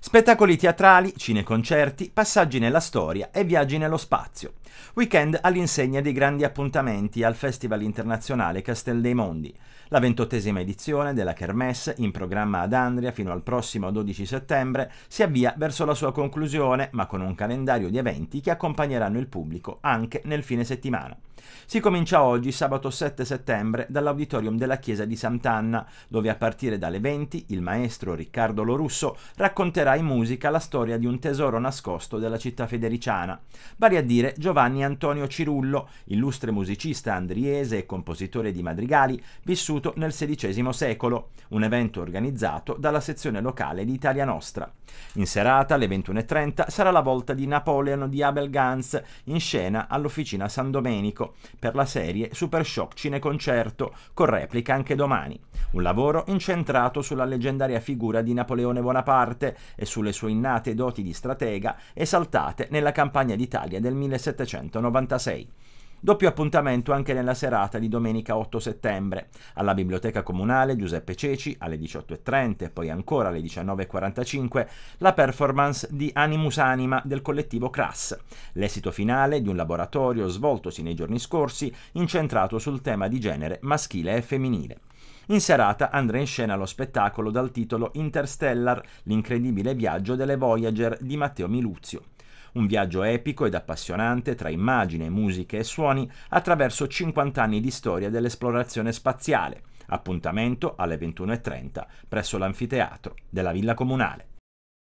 Spettacoli teatrali, cineconcerti, passaggi nella storia e viaggi nello spazio. Weekend all'insegna dei grandi appuntamenti al Festival internazionale Castel dei Mondi, la ventottesima edizione della Kermesse, in programma ad Andria fino al prossimo 12 settembre, si avvia verso la sua conclusione, ma con un calendario di eventi che accompagneranno il pubblico anche nel fine settimana. Si comincia oggi, sabato 7 settembre, dall'auditorium della chiesa di Sant'Anna, dove a partire dalle 20 il maestro Riccardo Lorusso racconterà in musica la storia di un tesoro nascosto della città federiciana, vale a dire Giovanni Antonio Cirullo, illustre musicista andriese e compositore di madrigali, vissuto nel XVI secolo, un evento organizzato dalla sezione locale di Italia Nostra. In serata, alle 21.30, sarà la volta di Napoleon di Abel Gans, in scena all'Officina San Domenico, per la serie Super Shock Cineconcerto, con replica anche domani. Un lavoro incentrato sulla leggendaria figura di Napoleone Bonaparte e sulle sue innate doti di stratega esaltate nella campagna d'Italia del 1796. Doppio appuntamento anche nella serata di domenica 8 settembre, alla Biblioteca Comunale Giuseppe Ceci alle 18.30 e poi ancora alle 19.45 la performance di Animus Anima del collettivo Crass, l'esito finale di un laboratorio svoltosi nei giorni scorsi incentrato sul tema di genere maschile e femminile. In serata andrà in scena lo spettacolo dal titolo Interstellar, l'incredibile viaggio delle Voyager di Matteo Miluzio. Un viaggio epico ed appassionante tra immagine, musiche e suoni attraverso 50 anni di storia dell'esplorazione spaziale. Appuntamento alle 21.30 presso l'anfiteatro della Villa Comunale.